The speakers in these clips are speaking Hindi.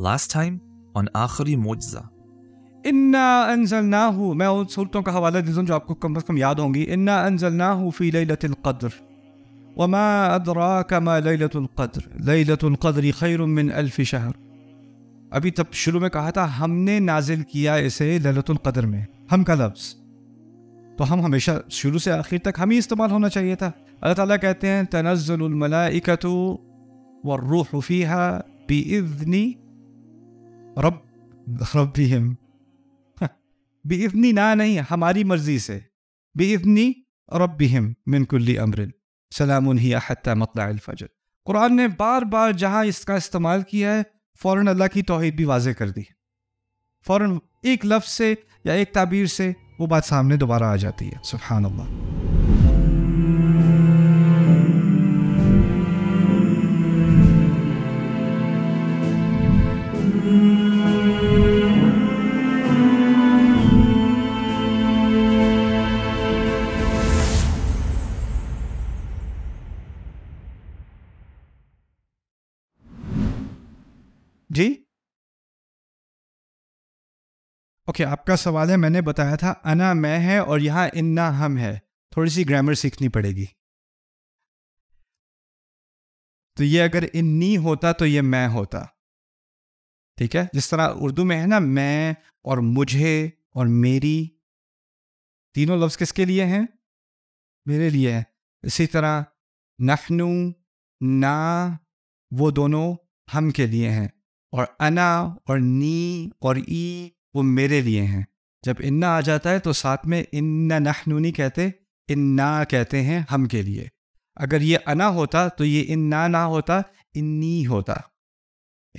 Last time on आखिरी मुआजा इन्ना अनजलना हूँ मैं उन सूरतों का हवाला दे दूँ जो आपको कम अज़ कम याद होंगी इन्ना अनजलना हूँ फ़ी लैलतिल क़द्र वमा अदराक मा लैलतुल क़द्र लैलतुल क़द्र खैर मिन अल्फ शहर अभी तब शुरू में कहा था हमने नाजिल किया इसे ललतुल क़द्र में हम का लफ्ज़ तो हम हमेशा शुरू से आखिर तक हम ही इस्तेमाल होना चाहिए था अल्लाह ताला कहते हैं तनज़ुलमलाइकतु वर्रूह फ़ीहा बिइज़्नी रब रबीम हाँ, इतनी ना नहीं हमारी मर्जी से भी हम मिनकुल्ली अमरिन सलाम ही हत्या कुरान ने बार बार जहाँ इसका इस्तेमाल किया है फ़ौर अल्लाह की तोहद भी वाज कर दी फ़ौर एक लफ्ज़ से या एक ताबीर से वो बात सामने दोबारा आ जाती है सुबहानल्ला ओके okay, आपका सवाल है मैंने बताया था अना मैं है और यहाँ इन्ना हम है थोड़ी सी ग्रामर सीखनी पड़ेगी तो ये अगर इन्नी होता तो ये मैं होता ठीक है जिस तरह उर्दू में है ना मैं और मुझे और मेरी तीनों लफ्ज़ किसके लिए हैं मेरे लिए है इसी तरह नखनू ना वो दोनों हम के लिए हैं और अना और नी और ई वो मेरे लिए हैं जब इन्ना आ जाता है तो साथ में इन्ना नहनु नहीं कहते इन्ना कहते हैं हम के लिए अगर ये अना होता तो ये इन्ना ना होता इन्नी होता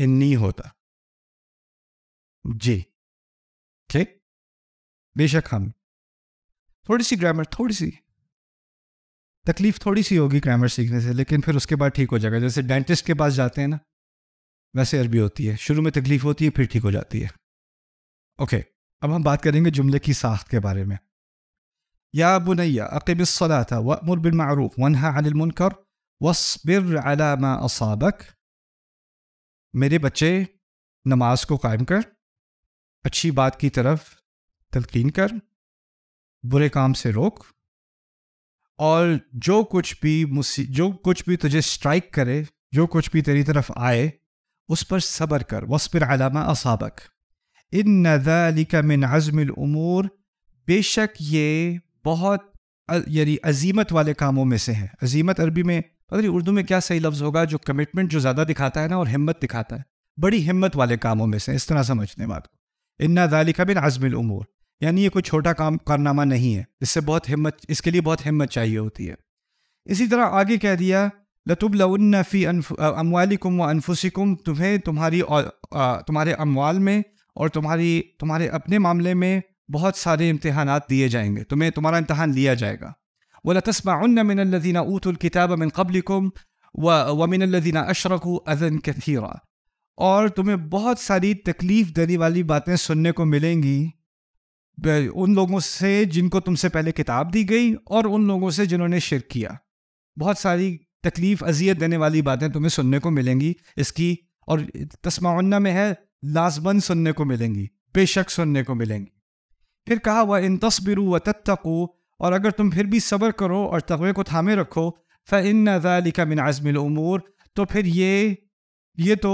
इन्नी होता जी ठीक बेशक हम थोड़ी सी ग्रामर थोड़ी सी तकलीफ थोड़ी सी होगी ग्रामर सीखने से लेकिन फिर उसके बाद ठीक हो जाएगा जैसे डेंटिस्ट के पास जाते हैं ना वैसे अरबी होती है शुरू में तकलीफ होती है फिर ठीक हो जाती है ओके okay, अब हम बात करेंगे जुमले की साख्त के बारे में या बुनैया अकब सलाता वमर बिलमरूफ वनहा अनिलमुनकर वसबिर अलामा असाबक मेरे बच्चे नमाज को कायम कर अच्छी बात की तरफ तलकीन कर बुरे काम से रोक और जो कुछ भी मुसी जो कुछ भी तुझे स्ट्राइक करे जो कुछ भी तेरी तरफ आए उस पर सब्र कर वसबिर अलामा असाबक इन नदालिका मिन अज़म उमूर बेशक ये बहुत यानी अजीमत वाले कामों में से है अजीमत अरबी में पता नहीं उर्दू में क्या सही लफ्ज़ होगा जो कमिटमेंट जो ज़्यादा दिखाता है ना और हिम्मत दिखाता है बड़ी हिम्मत वाले कामों में से इस तरह समझने बात को इन्ना दालिका बिन अज़मिल उमूर यानी ये कोई छोटा काम कारनामा नहीं है इससे बहुत हिम्मत इसके लिए बहुत हिम्मत चाहिए होती है इसी तरह आगे कह दिया लतुबलफ़ी अमवालिकुम व अनफुसिकुम तुम्हें तुम्हारी तुम्हारे अमवाल में और तुम्हारी तुम्हारे अपने मामले में बहुत सारे इम्तहान दिए जाएंगे तुम्हें तुम्हारा इम्तहान लिया जाएगा वला तस्मा मिन अल्लज़ीना ऊतुल किताब मिन कब्लिकुम व वमिन अल्लज़ीना अशरकु अज़न कथीरा और तुम्हें बहुत सारी तकलीफ़ देने वाली बातें सुनने को मिलेंगी उन लोगों से जिनको तुमसे पहले किताब दी गई और उन लोगों से जिन्होंने शिर किया बहुत सारी तकलीफ़ अजियत देने वाली बातें तुम्हें सुनने को मिलेंगी इसकी और तस्मा में है लाजमन सुनने को मिलेंगी बेशक सुनने को मिलेंगी फिर कहा वह इन तस्बिर व तत्तको और अगर तुम फिर भी सब्र करो और तकवे को थामे रखो फ़ इन नज़ालिका मिन आज़मिल उमूर तो फिर ये ये तो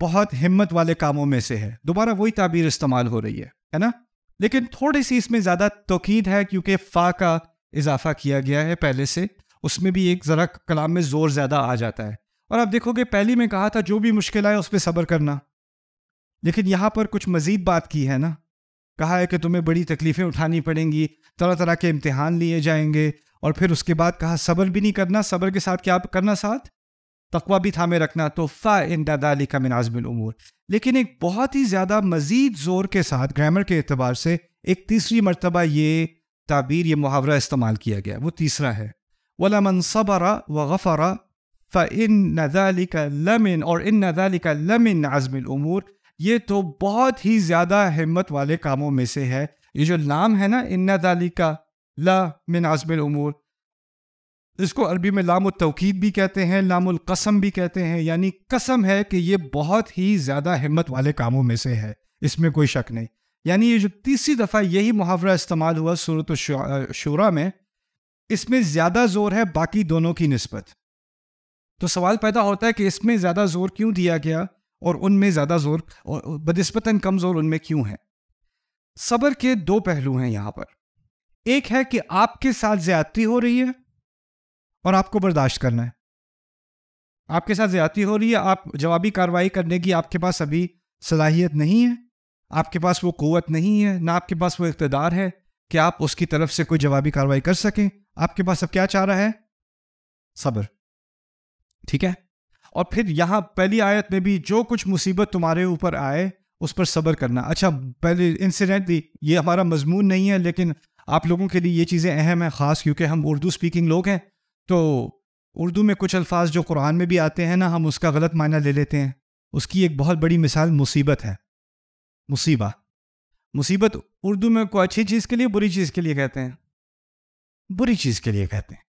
बहुत हिम्मत वाले कामों में से है दोबारा वही ताबीर इस्तेमाल हो रही है है ना लेकिन थोड़ी सी इसमें ज़्यादा तोकीद है क्योंकि फ़ा का इजाफा किया गया है पहले से उसमें भी एक ज़रा कलाम में ज़ोर ज़्यादा आ जाता है और आप देखोगे पहली में कहा था जो भी मुश्किल आए उस पर सब्र करना लेकिन यहाँ पर कुछ मजीद बात की है ना कहा है कि तुम्हें बड़ी तकलीफ़ें उठानी पड़ेंगी तरह तरह के इम्तहान लिए जाएंगे और फिर उसके बाद कहा सब्र भी नहीं करना सब्र के साथ क्या करना साथ तकवा भी थामे रखना तो फ़ा इंदादाली का मिनाजमूर लेकिन एक बहुत ही ज़्यादा मज़ीद ज़ोर के साथ ग्रामर के अतबार से एक तीसरी मरतबा ये ताबीर ये मुहावरा इस्तेमाल किया गया वो तीसरा है वला मन सबरा व गफ़रा फ़ इन नदाली का लमिन और इन नदाली का लमिन उमूर ये तो बहुत ही ज़्यादा हिम्मत वाले कामों में से है ये जो लाम है ना इन्ना दाली का ला मिन आजमिल उमूर इसको अरबी में लाम तोकीद भी कहते हैं लामुल कसम भी कहते हैं यानी कसम है कि ये बहुत ही ज़्यादा हिम्मत वाले कामों में से है इसमें कोई शक नहीं यानी ये जो तीसरी दफ़ा यही मुहावरा इस्तेमाल हुआ सूरत शुरा में इसमें ज़्यादा ज़ोर है बाकी दोनों की नस्बत तो सवाल पैदा होता है कि इसमें ज़्यादा ज़ोर क्यों दिया गया और उनमें ज़्यादा जोर और कमज़ोर उनमें क्यों है सबर के दो पहलू हैं यहां पर एक है कि आपके साथ ज्यादती हो रही है और आपको बर्दाश्त करना है आपके साथ ज्यादती हो रही है आप जवाबी कार्रवाई करने की आपके पास अभी सलाहियत नहीं है आपके पास वो कुत नहीं है ना आपके पास वो इकतदार है कि आप उसकी तरफ से कोई जवाबी कार्रवाई कर सकें आपके पास अब क्या चाह रहा है सब्र ठीक है और फिर यहाँ पहली आयत में भी जो कुछ मुसीबत तुम्हारे ऊपर आए उस पर सब्र करना अच्छा पहले इंसिडेंटली ये हमारा मजमून नहीं है लेकिन आप लोगों के लिए ये चीज़ें अहम हैं ख़ास क्योंकि हम उर्दू स्पीकिंग लोग हैं तो उर्दू में कुछ अल्फाज जो कुरान में भी आते हैं ना हम उसका गलत मायना ले लेते हैं उसकी एक बहुत बड़ी मिसाल मुसीबत है मुसीबा मुसीबत उर्दू में को अच्छी चीज़ के लिए बुरी चीज़ के लिए कहते हैं बुरी चीज़ के लिए कहते हैं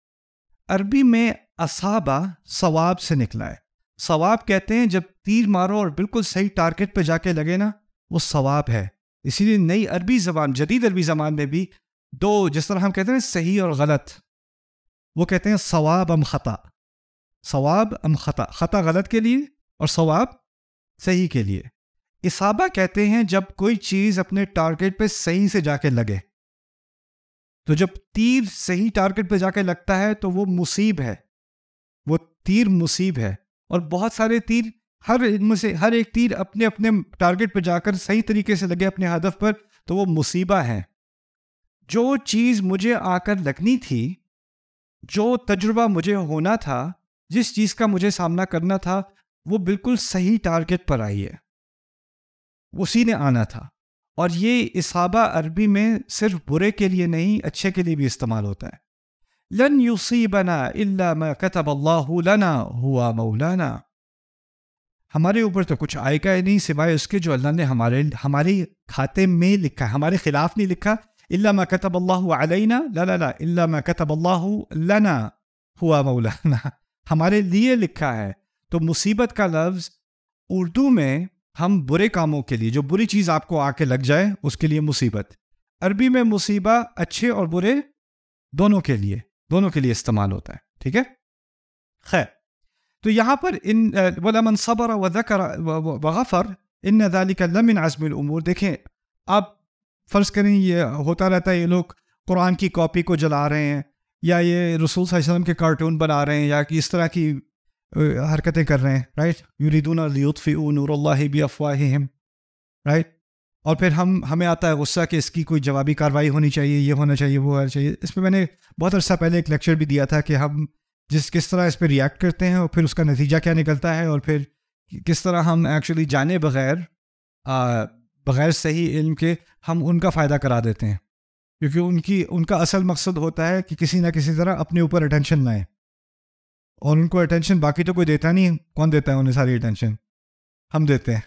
अरबी में असाबा सवाब से निकला है सवाब कहते हैं जब तीर मारो और बिल्कुल सही टारगेट पे जाके लगे ना वो सवाब है इसीलिए नई अरबी जबान जदीद अरबी जबान में भी दो जिस तरह हम कहते हैं सही और गलत वो कहते हैं सवाब अम ख़ता सवाब अम ख़ता ख़ता गलत के लिए और सवाब सही के लिए इसाबा कहते हैं जब कोई चीज़ अपने टारगेट पे सही से जाके लगे तो जब तीर सही टारगेट पे जाके लगता है तो वो मुसीब है वो तीर मुसीब है और बहुत सारे तीर हर इनमें से हर एक तीर अपने अपने टारगेट पर जाकर सही तरीके से लगे अपने हदफ पर तो वो मुसीबा है जो चीज़ मुझे आकर लगनी थी जो तजुर्बा मुझे होना था जिस चीज़ का मुझे सामना करना था वो बिल्कुल सही टारगेट पर आई है उसी ने आना था और ये इसाबा अरबी में सिर्फ बुरे के लिए नहीं अच्छे के लिए भी इस्तेमाल होता है لن يصيبنا الا ما كتب الله لنا हुआ مولانا हमारे ऊपर तो कुछ आएगा ही नहीं सिवाय उसके जो अल्लाह ने हमारे हमारे खाते में लिखा हमारे खिलाफ नहीं लिखा इल्ला मा कतब अल्लाह अलैना ला ला ला इल्ला मा कतब अल्लाह लना हुआ मौलाना हमारे लिए लिखा है तो मुसीबत का लफ्ज़ उर्दू में हम बुरे कामों के लिए जो बुरी चीज़ आपको आके लग जाए उसके लिए मुसीबत अरबी में मुसीबा अच्छे और बुरे दोनों के लिए दोनों के लिए इस्तेमाल होता है ठीक है खैर तो यहाँ पर इन वलमन सबर वकर वफ़र इन का लमिन आज़मिल उमूर देखें आप फ़र्ज़ करें ये होता रहता है ये लोग कुरान की कॉपी को जला रहे हैं या ये रसूल वसम के कार्टून बना रहे हैं या कि इस तरह की हरकतें कर रहे हैं राइट यूरीदून यूतफ़ी नूर बी अफवाहिम राइट और फिर हम हमें आता है गुस्सा कि इसकी कोई जवाबी कार्रवाई होनी चाहिए ये होना चाहिए वो होना चाहिए इस पर मैंने बहुत अर्सा पहले एक लेक्चर भी दिया था कि हम जिस किस तरह इस पर रिएक्ट करते हैं और फिर उसका नतीजा क्या निकलता है और फिर किस तरह हम एक्चुअली जाने बगैर बगैर सही इल्म के हम उनका फ़ायदा करा देते हैं क्योंकि उनकी उनका असल मकसद होता है कि किसी ना किसी तरह अपने ऊपर अटेंशन लाएँ और उनको अटेंशन बाकी तो कोई देता नहीं कौन देता है उन्हें सारी अटेंशन हम देते हैं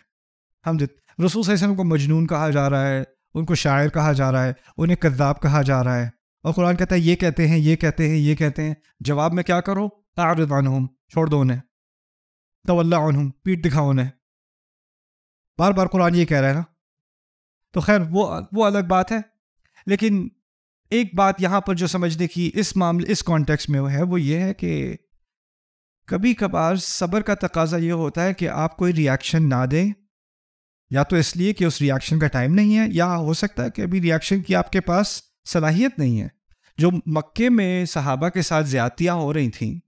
हम देते रसूल सैसम को मजनून कहा जा रहा है उनको शायर कहा जा रहा है उन्हें कद्दाब कहा जा रहा है और कुरान कहता है ये कहते हैं ये कहते हैं ये कहते हैं जवाब में क्या करो तारदानहम छोड़ दो उन्हें तवल्लाहम पीठ दिखाओ उन्हें बार बार कुरान ये कह रहा है ना तो खैर वो वो अलग बात है लेकिन एक बात यहाँ पर जो समझने की इस मामले इस कॉन्टेक्स्ट में वो है वो ये है कि कभी कभार सब्र का तकाजा ये होता है कि आप कोई रिएक्शन ना दें या तो इसलिए कि उस रिएक्शन का टाइम नहीं है या हो सकता है कि अभी रिएक्शन की आपके पास सलाहियत नहीं है जो मक्के में सहाबा के साथ ज्यादतियाँ हो रही थीं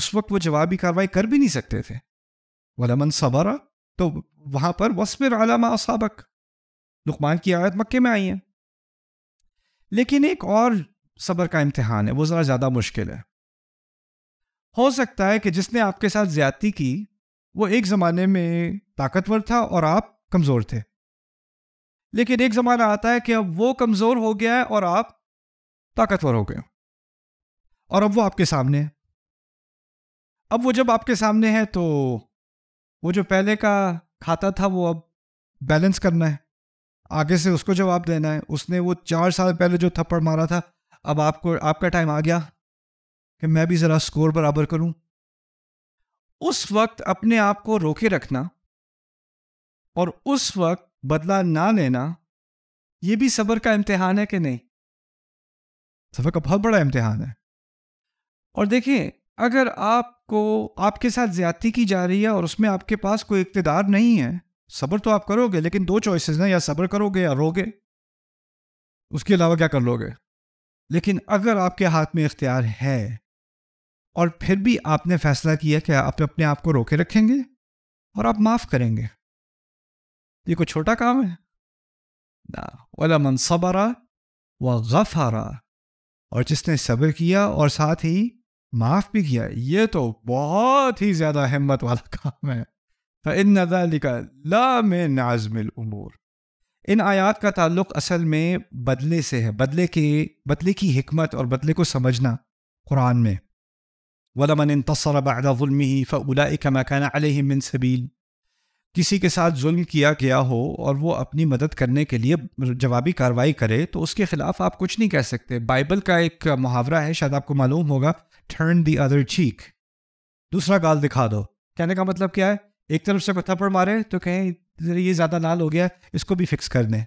उस वक्त वो जवाबी कार्रवाई कर भी नहीं सकते थे वलमन सबरा तो वहाँ पर वसमिर आलामा सबक लुकमान की आयत मक्के में आई है लेकिन एक और सबर का इम्तहान है वो ज़रा ज़्यादा मुश्किल है हो सकता है कि जिसने आपके साथ ज्यादती की वो एक ज़माने में ताकतवर था और आप कमज़ोर थे लेकिन एक ज़माना आता है कि अब वो कमज़ोर हो गया है और आप ताकतवर हो गए और अब वो आपके सामने है अब वो जब आपके सामने है तो वो जो पहले का खाता था वो अब बैलेंस करना है आगे से उसको जवाब देना है उसने वो चार साल पहले जो थप्पड़ मारा था अब आपको आपका टाइम आ गया कि मैं भी ज़रा स्कोर बराबर करूं उस वक्त अपने आप को रोके रखना और उस वक्त बदला ना लेना ये भी सब्र का इम्तिहान है कि नहीं सबर का बहुत बड़ा इम्तिहान है और देखिए अगर आपको आपके साथ ज्यादती की जा रही है और उसमें आपके पास कोई इकतदार नहीं है सब्र तो आप करोगे लेकिन दो चॉइसेस ना या सब्र करोगे या रोगे उसके अलावा क्या कर लोगे लेकिन अगर आपके हाथ में इख्तियार है और फिर भी आपने फैसला किया कि आप अपने आप को रोके रखेंगे और आप माफ़ करेंगे ये कोई छोटा काम है ना वाला मन सबरा व गफारा और जिसने सब्र किया और साथ ही माफ़ भी किया ये तो बहुत ही ज़्यादा हिम्मत वाला काम है इन नजर लिखा में नाजमिल उमूर इन आयात का ताल्लुक असल में बदले से है बदले के बदले की हमत और बदले को समझना कुरान में ولمن انتصر بعد ظلمه كان عليهم من سبيل किसी के साथ जुल्म किया गया हो और वो अपनी मदद करने के लिए जवाबी कार्रवाई करे तो उसके ख़िलाफ़ आप कुछ नहीं कह सकते बाइबल का एक मुहावरा है शायद आपको मालूम होगा टर्न दी अदर चीक दूसरा गाल दिखा दो कहने का मतलब क्या है एक तरफ से कोई थप्पड़ मारे तो कहें ये ज़्यादा लाल हो गया इसको भी फिक्स कर दें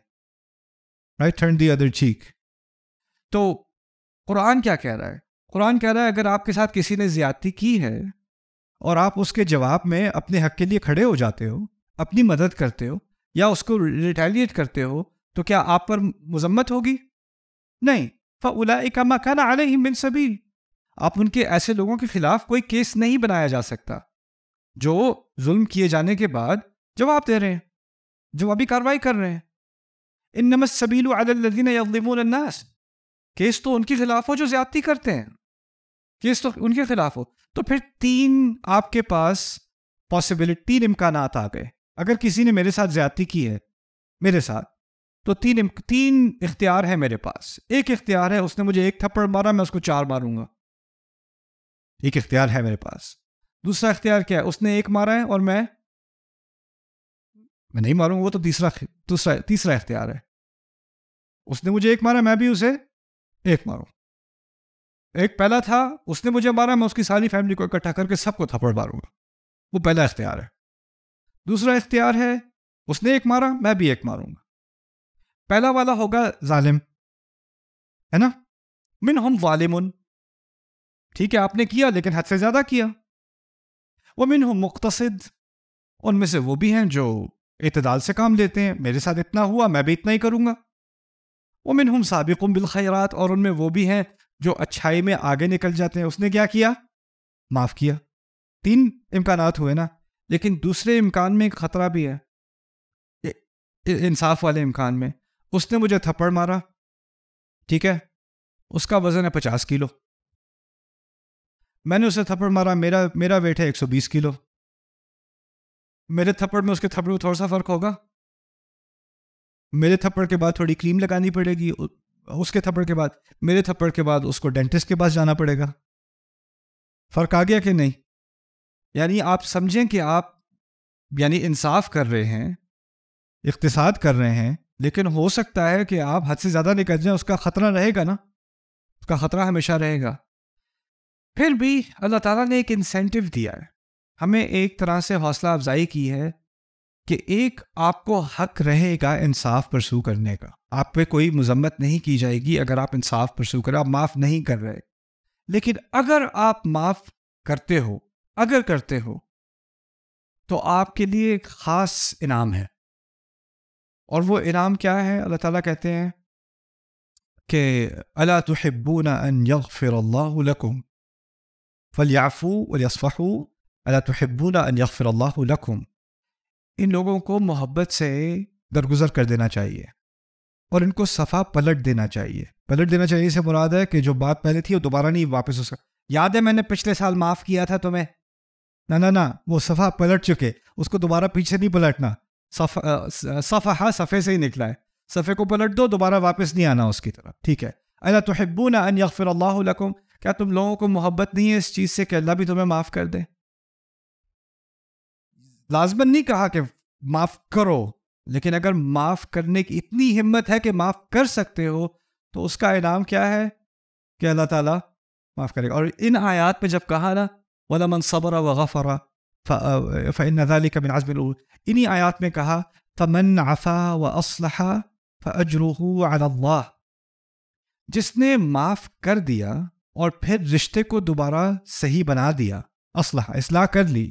right turn the other cheek तो कुरान क्या कह रहा है कुरान कह रहा है अगर आपके साथ किसी ने ज्यादती की है और आप उसके जवाब में अपने हक के लिए खड़े हो जाते हो अपनी मदद करते हो या उसको रिटेलिएट करते हो तो क्या आप पर मजम्मत होगी नहीं फ़ला का मकान आ रही मिन सभी आप उनके ऐसे लोगों के खिलाफ कोई केस नहीं बनाया जा सकता जो जुल्म किए जाने के बाद जवाब दे रहे हैं जवाबी कार्रवाई कर रहे हैं इन नमस सबील केस तो उनके खिलाफ हो जो ज्यादती करते हैं केस तो उनके खिलाफ हो तो फिर तीन आपके पास पॉसिबिलिटी तीन इम्कान आ गए अगर किसी ने मेरे साथ ज्यादती की है मेरे साथ तो तीन तीन इख्तियार है मेरे पास एक इख्तियार है उसने मुझे एक थप्पड़ मारा मैं उसको चार मारूंगा एक इख्तियार है मेरे पास दूसरा इख्तियार क्या है उसने एक मारा है और मैं मैं नहीं मारूंगा वो तो तीसरा दूसरा तीसरा इख्तियार है उसने मुझे एक मारा मैं भी उसे एक मारो एक पहला था उसने मुझे मारा मैं उसकी सारी फैमिली को इकट्ठा करके सबको थप्पड़ मारूंगा वो पहला इख्तियार है दूसरा इख्तियार है उसने एक मारा मैं भी एक मारूंगा पहला वाला होगा जालिम है ना मिन हम वालिमुन ठीक है आपने किया लेकिन हद से ज़्यादा किया वो मिन हम मुख्तसिद उनमें से वो भी हैं जो इतदाल से काम लेते हैं मेरे साथ इतना हुआ मैं भी इतना ही करूंगा मिन हम सबक बिल और उनमें वो भी हैं जो अच्छाई में आगे निकल जाते हैं उसने क्या किया माफ़ किया तीन इम्कान हुए ना लेकिन दूसरे इम्कान में एक ख़तरा भी है इंसाफ वाले इम्कान में उसने मुझे थप्पड़ मारा ठीक है उसका वज़न है पचास किलो मैंने उसे थप्पड़ मारा मेरा मेरा वेट है एक सौ बीस किलो मेरे थप्पड़ में उसके थप्पड़ में थोड़ा सा फ़र्क होगा मेरे थप्पड़ के बाद थोड़ी क्रीम लगानी पड़ेगी उसके थप्पड़ के बाद मेरे थप्पड़ के बाद उसको डेंटिस्ट के पास जाना पड़ेगा फ़र्क आ गया कि नहीं यानी आप समझें कि आप यानी इंसाफ कर रहे हैं इकतसाद कर रहे हैं लेकिन हो सकता है कि आप हद से ज़्यादा निकल जाएं उसका ख़तरा रहेगा ना उसका ख़तरा हमेशा रहेगा फिर भी अल्लाह ताला ने एक इंसेंटिव दिया है हमें एक तरह से हौसला अफजाई की है कि एक आपको हक रहेगा इंसाफ परसू करने का आप पे कोई मजम्मत नहीं की जाएगी अगर आप इंसाफ परसू करें आप माफ़ नहीं कर रहे लेकिन अगर आप माफ़ करते हो अगर करते हो तो आपके लिए एक ख़ास इनाम है और वो इनाम क्या है अल्लाह ताला कहते हैं कि अला तहब्बून अन यगफिर लकुम फलियाफ़ू वलियफ़ू अला तहब्बून अन यगफिर लकुम इन लोगों को मोहब्बत से दरगुजर कर देना चाहिए और इनको सफ़ा पलट देना चाहिए पलट देना चाहिए इसे मुराद है कि जो बात पहले थी वो दोबारा नहीं वापस हो सका याद है मैंने पिछले साल माफ़ किया था तुम्हें ना ना ना वो सफ़ा पलट चुके उसको दोबारा पीछे नहीं पलटना सफ़ा सफ़े हाँ, से ही निकला है सफ़े को पलट दो दोबारा वापस नहीं आना उसकी तरफ ठीक है अला हब्बू ना अन यकफ़िर क्या तुम लोगों को मोहब्बत नहीं है इस चीज़ से कि अल्लाह भी तुम्हें माफ़ कर दे लाजमन नहीं कहा कि माफ करो लेकिन अगर माफ करने की इतनी हिम्मत है कि माफ कर सकते हो तो उसका इनाम क्या है कि अल्लाह ताला माफ करेगा और इन आयात में जब कहा ना वाला मन सबर व गफरा फ़िन का इन्हीं आयात में कहा तमन आफ़ा व असलहा फ़जरू अल्लाह जिसने माफ़ कर दिया और फिर रिश्ते को दोबारा सही बना दिया असलह असलाह कर ली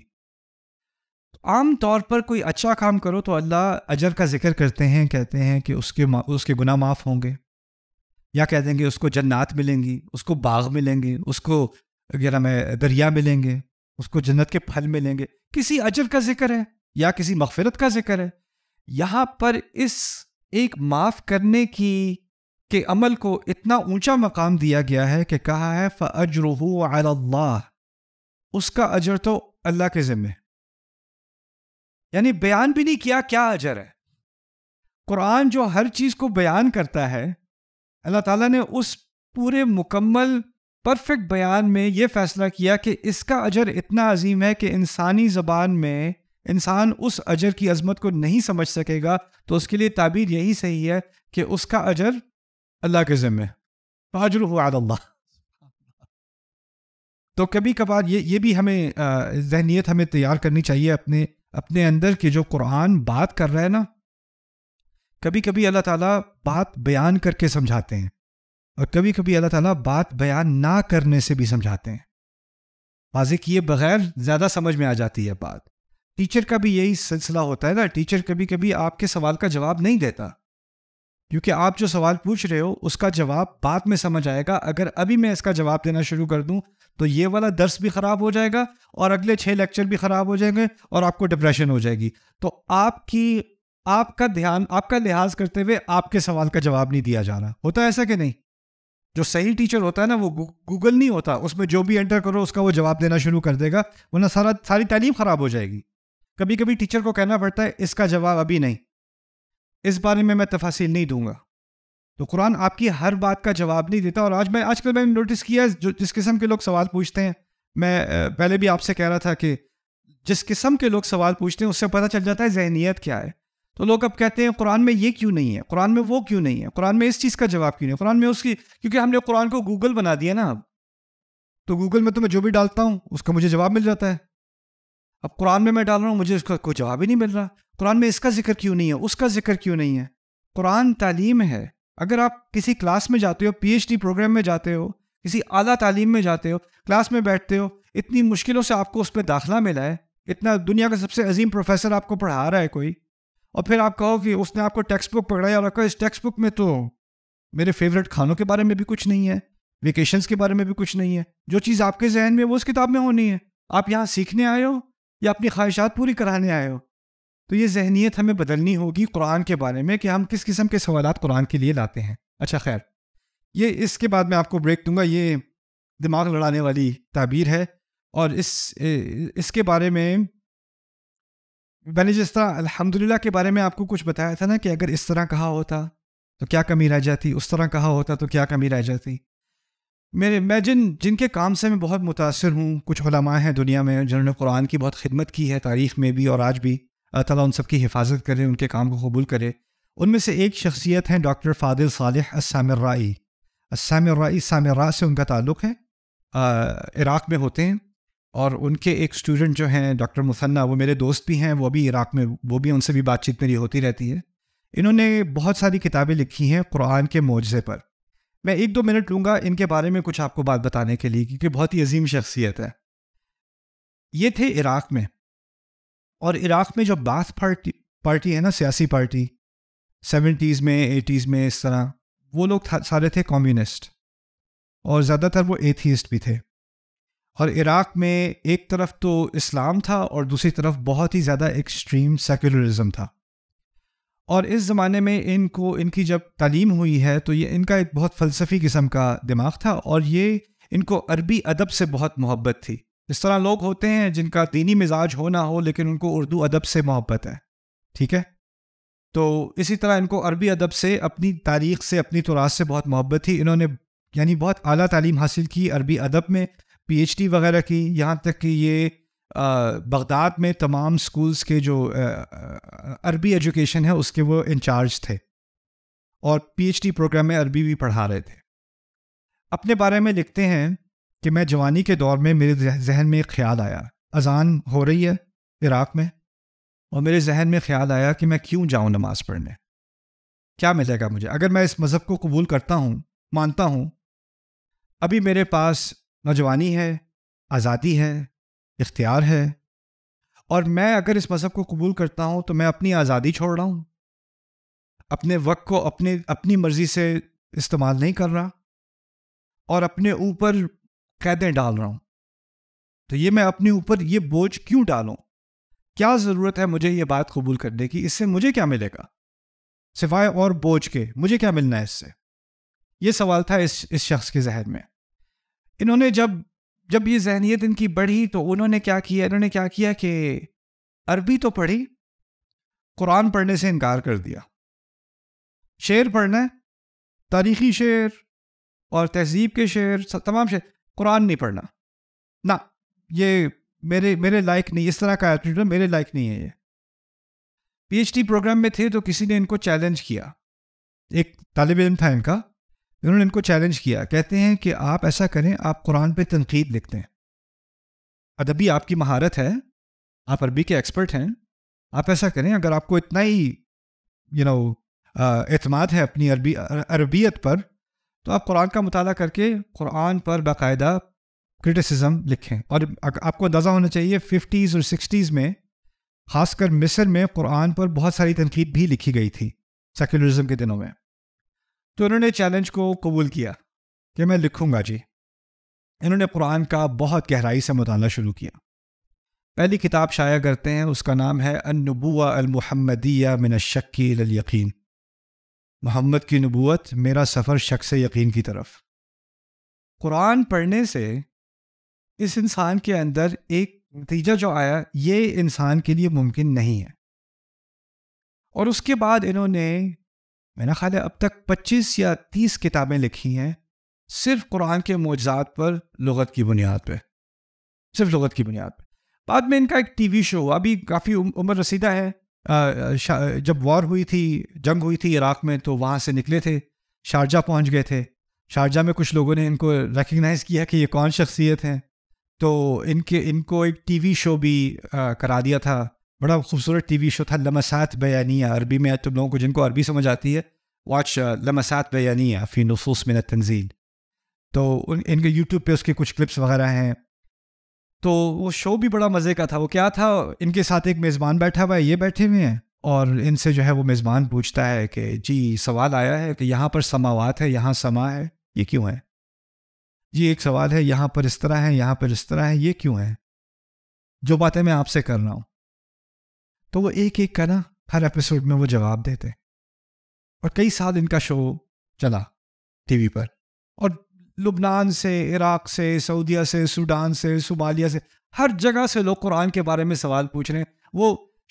आम तौर पर कोई अच्छा काम करो तो अल्लाह अजर का जिक्र करते हैं कहते हैं कि उसके उसके गुना माफ़ होंगे या कह देंगे उसको जन्नात मिलेंगी उसको बाग मिलेंगे उसको गहरा में दरिया मिलेंगे उसको जन्नत के फल मिलेंगे किसी अजर का जिक्र है या किसी मगफरत का जिक्र है यहाँ पर इस एक माफ़ करने की के अमल को इतना ऊंचा मकाम दिया गया है कि कहा है फ़ अजर उसका अजर तो अल्लाह के ज़िम्मे यानी बयान भी नहीं किया क्या अजर है कुरान जो हर चीज़ को बयान करता है अल्लाह ताला ने उस पूरे मुकम्मल परफेक्ट बयान में यह फ़ैसला किया कि इसका अजर इतना अजीम है कि इंसानी ज़बान में इंसान उस अजर की अजमत को नहीं समझ सकेगा तो उसके लिए ताबीर यही सही है कि उसका अजर अल्लाह के ज़िम्मे फाजर हुआ तो कभी कभार ये ये भी हमें जहनीत हमें तैयार करनी चाहिए अपने अपने अंदर की जो कुरान बात कर रहा है ना कभी कभी अल्लाह ताला बात बयान करके समझाते हैं और कभी कभी अल्लाह ताला बात बयान ना करने से भी समझाते हैं वाजे किए बगैर ज़्यादा समझ में आ जाती है बात टीचर का भी यही सिलसिला होता है ना टीचर कभी कभी आपके सवाल का जवाब नहीं देता क्योंकि आप जो सवाल पूछ रहे हो उसका जवाब बाद में समझ आएगा अगर अभी मैं इसका जवाब देना शुरू कर दूं तो ये वाला दर्स भी ख़राब हो जाएगा और अगले छः लेक्चर भी ख़राब हो जाएंगे और आपको डिप्रेशन हो जाएगी तो आपकी आपका ध्यान आपका लिहाज करते हुए आपके सवाल का जवाब नहीं दिया जा रहा होता है ऐसा कि नहीं जो सही टीचर होता है ना वो गूगल नहीं होता उसमें जो भी एंटर करो उसका वो जवाब देना शुरू कर देगा वरना सारा सारी तालीम ख़राब हो जाएगी कभी कभी टीचर को कहना पड़ता है इसका जवाब अभी नहीं इस बारे में मैं तफासिल नहीं दूंगा तो कुरान आपकी हर बात का जवाब नहीं देता और आज मैं आजकल मैंने नोटिस किया है जो जिस किस्म के लोग सवाल पूछते हैं मैं पहले भी आपसे कह रहा था कि जिस किस्म के लोग सवाल पूछते हैं उससे पता चल जाता है जहनीत क्या है तो लोग अब कहते हैं कुरान में ये क्यों नहीं है कुरान में वो क्यों नहीं है कुरान में इस चीज़ का जवाब क्यों नहीं है कुरान में उसकी क्योंकि हमने कुरान को गूगल बना दिया ना अब तो गूगल में तो मैं जो भी डालता हूँ उसका मुझे जवाब मिल जाता है अब कुरान में मैं डाल रहा हूँ मुझे उसका कोई जवाब ही नहीं मिल रहा कुरान में इसका जिक्र क्यों नहीं है उसका जिक्र क्यों नहीं है कुरान तालीम है अगर आप किसी क्लास में जाते हो पीएचडी प्रोग्राम में जाते हो किसी आला तालीम में जाते हो क्लास में बैठते हो इतनी मुश्किलों से आपको उसमें दाखिला मिला है इतना दुनिया का सबसे अजीम प्रोफेसर आपको पढ़ा रहा है कोई और फिर आप कहो कि उसने आपको टेक्स्ट बुक पढ़ाया और कहो इस टेक्स्ट बुक में तो मेरे फेवरेट खानों के बारे में भी कुछ नहीं है वेकेशंस के बारे में भी कुछ नहीं है जो चीज़ आपके जहन में वो उस किताब में होनी है आप यहाँ सीखने आए हो या अपनी ख्वाहिशात पूरी कराने आए हो तो ये जहनीत हमें बदलनी होगी कुरान के बारे में कि हम किस किस्म के सवाल कुरान के लिए लाते हैं अच्छा खैर ये इसके बाद मैं आपको ब्रेक दूंगा ये दिमाग लड़ाने वाली ताबीर है और इस इसके बारे में मैंने जिस तरह अलहमदिल्ला के बारे में आपको कुछ बताया था ना कि अगर इस तरह कहा होता तो क्या कमी रह जाती उस तरह कहा होता तो क्या कमी रह जाती मेरे मैं जिन जिनके काम से मैं बहुत मुतासर हूँ कुछ हैं दुनिया में जिन्होंने कुरान की बहुत खिदमत की है तारीख़ में भी और आज भी तला उन सब की हिफाजत करे उनके काम को कबूल करे उनमें से एक शख्सियत हैं डॉक्टर फ़ादिल सालह सामराई सामराई सामरा से उनका ताल्लुक़ है इराक़ में होते हैं और उनके एक स्टूडेंट जो हैं डॉक्टर मुसन्ना वो मेरे दोस्त भी हैं वो भी इराक़ में वो भी उनसे भी बातचीत मेरी होती रहती है इन्होंने बहुत सारी किताबें लिखी हैं कुरान के मुआजे पर मैं एक दो मिनट लूँगा इनके बारे में कुछ आपको बात बताने के लिए क्योंकि बहुत ही अजीम शख्सियत है ये थे इराक़ में और इराक़ में जो बाथ पार्टी पार्टी है ना सियासी पार्टी सेवेंटीज़ में एटीज़ में इस तरह वो लोग सारे थे कम्युनिस्ट और ज़्यादातर वो एथीस्ट भी थे और इराक़ में एक तरफ तो इस्लाम था और दूसरी तरफ बहुत ही ज़्यादा एक्सट्रीम सेकुलरिज्म था और इस ज़माने में इनको इनकी जब तालीम हुई है तो ये इनका एक बहुत फ़लसफ़ी किस्म का दिमाग था और ये इनको अरबी अदब से बहुत मोहब्बत थी इस तरह लोग होते हैं जिनका दीनी मिजाज हो ना हो लेकिन उनको उर्दू अदब से मोहब्बत है ठीक है तो इसी तरह इनको अरबी अदब से अपनी तारीख से अपनी तुरास से बहुत मोहब्बत थी इन्होंने यानी बहुत अली तालीम हासिल की अरबी अदब में पीएचडी वगैरह की यहाँ तक कि ये बगदाद में तमाम स्कूल्स के जो अरबी एजुकेशन है उसके वो इंचार्ज थे और पीएचडी प्रोग्राम में अरबी भी पढ़ा रहे थे अपने बारे में लिखते हैं कि मैं जवानी के दौर में मेरे जहन में एक ख्याल आया अजान हो रही है इराक़ में और मेरे जहन में ख्याल आया कि मैं क्यों जाऊँ नमाज़ पढ़ने क्या मिलेगा मुझे अगर मैं इस मज़हब को कबूल करता हूँ मानता हूँ अभी मेरे पास नौजवानी है आज़ादी है इख्तियार है और मैं अगर इस मज़हब को कबूल करता हूँ तो मैं अपनी आज़ादी छोड़ रहा हूँ अपने वक्त को अपने अपनी मर्ज़ी से इस्तेमाल नहीं कर रहा और अपने ऊपर कैदें डाल रहा हूं तो ये मैं अपने ऊपर ये बोझ क्यों डालूं क्या ज़रूरत है मुझे ये बात कबूल करने की इससे मुझे क्या मिलेगा सिवाय और बोझ के मुझे क्या मिलना है इससे ये सवाल था इस इस शख्स के जहन में इन्होंने जब जब ये जहनीत इनकी बढ़ी तो उन्होंने क्या किया इन्होंने क्या किया कि अरबी तो पढ़ी कुरान पढ़ने से इनकार कर दिया शेर पढ़ना तारीखी शेर और तहजीब के शेर तमाम शेर कुरान नहीं पढ़ना ना ये मेरे मेरे लायक नहीं इस तरह का एटीट्यूड है मेरे लायक नहीं है ये पीएचडी प्रोग्राम में थे तो किसी ने इनको चैलेंज किया एक तालब इम था इनका इन्होंने इनको चैलेंज किया कहते हैं कि आप ऐसा करें आप कुरान पे तनकीद लिखते हैं अदबी आपकी महारत है आप अरबी के एक्सपर्ट हैं आप ऐसा करें अगर आपको इतना ही यू नो एतमाद है अपनी अरबी अरबियत पर तो आप कुरान का मताल करके कुरान पर बाकायदा क्रिटिसिज्म लिखें और आपको अंदाज़ा होना चाहिए फिफ्टीज़ और सिक्सटीज़ में ख़ासकर मिस्र में कुरान पर बहुत सारी तनकीद भी लिखी गई थी सेकुलरिज्म के दिनों में तो उन्होंने चैलेंज को कबूल किया कि मैं लिखूँगा जी इन्होंने कुरान का बहुत गहराई से मुताला शुरू किया पहली किताब शाया करते हैं उसका नाम है अनबूआ अलमहमदिया मिनशक्की यकीन मोहम्मद की नबूत मेरा सफ़र शख़्स यकीन की तरफ कुरान पढ़ने से इस इंसान के अंदर एक नतीजा जो आया ये इंसान के लिए मुमकिन नहीं है और उसके बाद इन्होंने मेरा ख्याल है अब तक 25 या 30 किताबें लिखी हैं सिर्फ कुरान के मौजात पर लगत की बुनियाद पे सिर्फ लगत की बुनियाद पे बाद में इनका एक टीवी शो हुआ अभी काफ़ी उम्र रसीदा है जब वॉर हुई थी जंग हुई थी इराक में तो वहाँ से निकले थे शारजा पहुँच गए थे शारजा में कुछ लोगों ने इनको रिकग्नाइज़ किया कि ये कौन शख्सियत हैं तो इनके इनको एक टीवी शो भी आ, करा दिया था बड़ा खूबसूरत टीवी शो था लमसात बयानिया अरबी में तुम लोगों को जिनको अरबी समझ आती है वॉच लमसात बयानिया फ़ी नफूस मिन तंजील तो उन इनके यूट्यूब पे उसके कुछ क्लिप्स वगैरह हैं तो वो शो भी बड़ा मज़े का था वो क्या था इनके साथ एक मेज़बान बैठा हुआ है ये बैठे हुए हैं और इनसे जो है वो मेज़बान पूछता है कि जी सवाल आया है कि यहाँ पर समावात है यहाँ समा है ये क्यों है ये एक सवाल है यहाँ पर इस तरह है यहाँ पर इस तरह है ये क्यों है जो बातें मैं आपसे कर रहा हूँ तो वो एक एक का ना हर एपिसोड में वो जवाब देते और कई साल इनका शो चला टीवी पर और लुबनान से इराक से सऊदिया से सूडान से सोमालिया से हर जगह से लोग कुरान के बारे में सवाल पूछ रहे हैं वो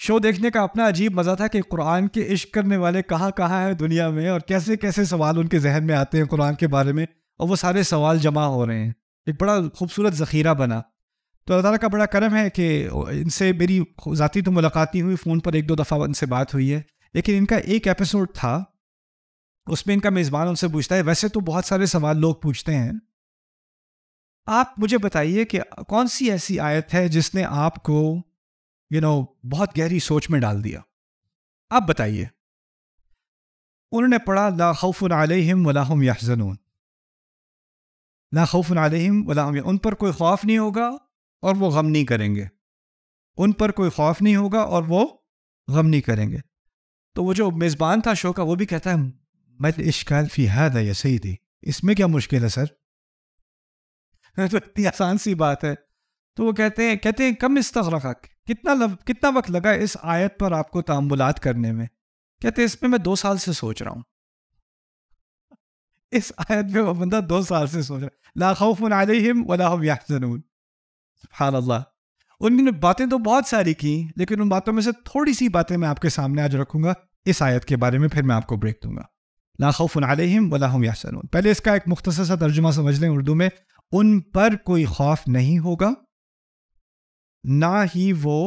शो देखने का अपना अजीब मज़ा था कि कुरान के इश्क करने वाले कहाँ कहाँ हैं दुनिया में और कैसे कैसे सवाल उनके जहन में आते हैं कुरान के बारे में और वो सारे सवाल जमा हो रहे हैं एक बड़ा खूबसूरत ज़ख़ीरा बना तो अल्लाह ताला का बड़ा करम है कि इनसे मेरी ज़ाती तो मुलाकात नहीं हुई फ़ोन पर एक दो दफ़ा इनसे बात हुई है लेकिन इनका एक एपिसोड था उसमें इनका मेज़बान उनसे पूछता है वैसे तो बहुत सारे सवाल लोग पूछते हैं आप मुझे बताइए कि कौन सी ऐसी आयत है जिसने आपको यू you नो know, बहुत गहरी सोच में डाल दिया आप बताइए उन्होंने पढ़ा ला खौफन आलहिम वलाहम याजनून ला खौफन आलिम वलाहम उन पर कोई खौफ नहीं होगा और वो गम नहीं करेंगे उन पर कोई खौफ नहीं होगा और वो गम नहीं करेंगे तो वो जो मेज़बान था शो का वो भी कहता है ما الإشكال في هذا يا सैदी इसमें क्या मुश्किल है सर तो इतनी आसान सी बात है तो वो कहते हैं कहते हैं कम इस्तरक कितना लग, कितना वक्त लगा इस आयत पर आपको तामुलात करने में कहते हैं इसमें मैं दो साल से सोच रहा हूँ इस आयत में वो बंदा दो साल से सोच रहा है ला खौफ अलैहिम अल्लाह उन्होंने बातें तो बहुत सारी की लेकिन उन बातों में से थोड़ी सी बातें मैं आपके सामने आज रखूंगा इस आयत के बारे में फिर मैं आपको ब्रेक दूंगा ला खौफ अलैहिम वला यासन पहले इसका एक मुख्तर सा तर्जुमा समझ लें उर्दू में उन पर कोई खौफ नहीं होगा ना ही वो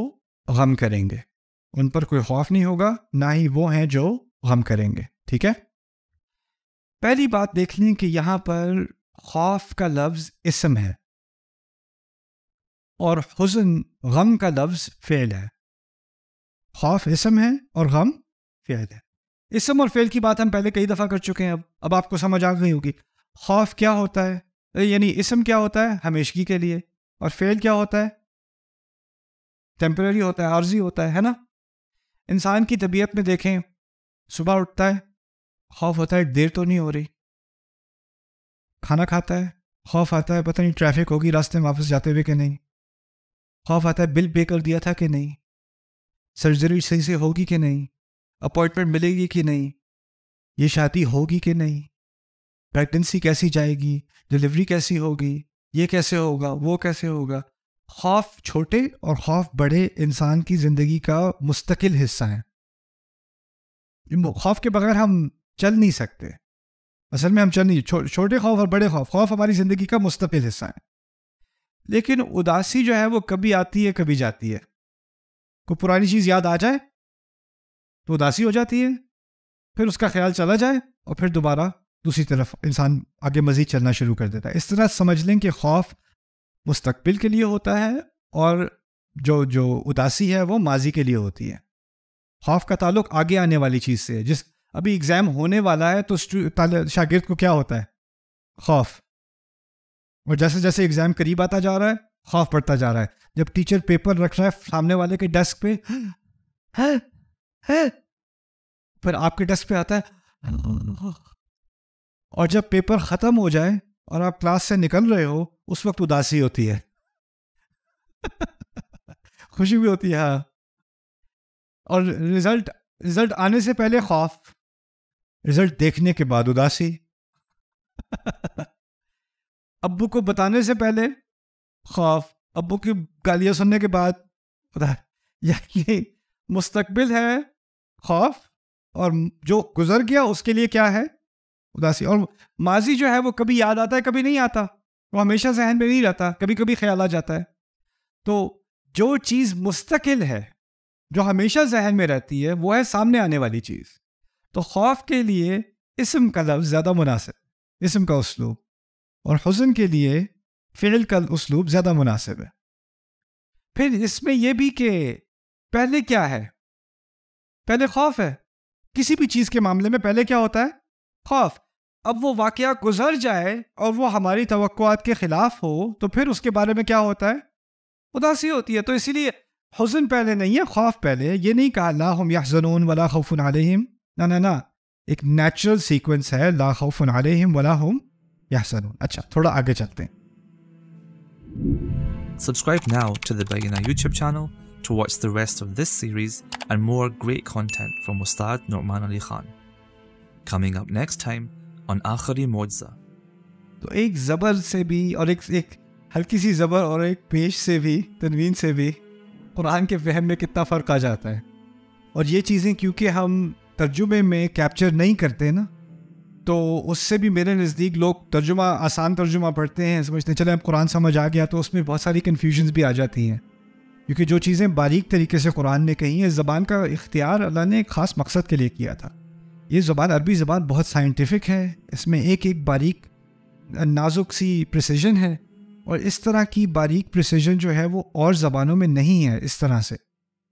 गम करेंगे उन पर कोई खौफ नहीं होगा ना ही वो हैं जो गम करेंगे ठीक है पहली बात देख लें कि यहाँ पर खौफ का लफ्ज़ इसम है और हजन गम का लफ्ज़ फ़ेल है खौफ इसम है और गम फ़ेल है इस सम और फेल की बात हम पहले कई दफ़ा कर चुके हैं अब अब आपको समझ आ गई होगी खौफ क्या होता है यानी इसम क्या होता है हमेशगी के लिए और फेल क्या होता है टेम्प्रेरी होता है आर्जी होता है है ना इंसान की तबीयत में देखें सुबह उठता है खौफ होता है देर तो नहीं हो रही खाना खाता है खौफ आता है पता नहीं ट्रैफिक होगी रास्ते में वापस जाते हुए कि नहीं खौफ आता है बिल पे कर दिया था कि नहीं सर्जरी सही से होगी कि नहीं अपॉइंटमेंट मिलेगी कि नहीं ये शादी होगी कि नहीं प्रेगनेंसी कैसी जाएगी डिलीवरी कैसी होगी ये कैसे होगा वो कैसे होगा खौफ छोटे और खौफ बड़े इंसान की ज़िंदगी का मुस्तकिल हिस्सा है खौफ के बगैर हम चल नहीं सकते असल में हम चल नहीं छो, छोटे खौफ और बड़े खौफ खौफ हमारी ज़िंदगी का मुस्तकिल हिस्सा है लेकिन उदासी जो है वो कभी आती है कभी जाती है कोई पुरानी चीज़ याद आ जाए तो उदासी हो जाती है फिर उसका ख्याल चला जाए और फिर दोबारा दूसरी तरफ इंसान आगे मज़ीद चलना शुरू कर देता है इस तरह समझ लें कि खौफ मुस्तबिल के लिए होता है और जो जो उदासी है वो माजी के लिए होती है खौफ का ताल्लुक आगे आने वाली चीज़ से है जिस अभी एग्ज़ाम होने वाला है तो शागिर्द को क्या होता है खौफ और जैसे जैसे एग्ज़ाम करीब आता जा रहा है खौफ बढ़ता जा रहा है जब टीचर पेपर रख रहा है सामने वाले के डेस्क पे है हाँ, है पर आपके डेस्क पे आता है और जब पेपर ख़त्म हो जाए और आप क्लास से निकल रहे हो उस वक्त उदासी होती है खुशी भी होती है हाँ और रिजल्ट रिजल्ट आने से पहले खौफ रिजल्ट देखने के बाद उदासी अब्बू को बताने से पहले खौफ अब्बू की गालियां सुनने के बाद उदास मुस्तकबिल है खौफ और जो गुजर गया उसके लिए क्या है उदासी और माजी जो है वो कभी याद आता है कभी नहीं आता वो हमेशा जहन में नहीं रहता कभी कभी ख्याल आ जाता है तो जो चीज़ मुस्तकिल है जो हमेशा जहन में रहती है वो है सामने आने वाली चीज़ तो खौफ के लिए इसम का लफ्ज़ ज़्यादा मुनासिब इसम का उसलूब और हसन के लिए फ़िल का उसलूब ज़्यादा मुनासिब है फिर इसमें यह भी कि पहले क्या है पहले खौफ है किसी भी चीज़ के मामले में पहले क्या होता है खौफ अब वो वाक्य गुजर जाए और वो हमारी तवक़ात के ख़िलाफ़ हो तो फिर उसके बारे में क्या होता है उदासी होती है तो इसीलिए हुजन पहले नहीं है खौफ पहले ये नहीं कहा ला हम या याजनून वला खौफन आलिम ना ना ना एक नेचुरल सीक्वेंस है ला खौफन आलिम वाला हम या जनून अच्छा थोड़ा आगे चलते हैं subscribe now to the Bagina YouTube channel to watch the rest of this series and more great content from Ustad Norman Ali Khan. Coming up next time on Akhari Mojza. तो एक ज़बर से भी और एक एक हल्की सी ज़बर और एक पेश से भी तनवीन से भी कुरान के वहम में कितना फ़र्क आ जाता है और ये चीज़ें क्योंकि हम तर्जुमे में कैप्चर नहीं करते ना तो उससे भी मेरे नज़दीक लोग तर्जुमा आसान तर्जुमा पढ़ते हैं समझते हैं चले अब कुरान समझ आ गया तो उसमें बहुत सारी कन्फ्यूजन्स भी आ जाती हैं क्योंकि जो चीज़ें बारीक तरीके से कुरान ने कही हैं ज़बान का इख्तियार अल्लाह ने एक ख़ास मकसद के लिए किया था ये ज़बान अरबी ज़बान बहुत साइंटिफिक है इसमें एक एक बारीक नाजुक सी प्रिसीजन है और इस तरह की बारीक प्रिसीजन जो है वो और ज़बानों में नहीं है इस तरह से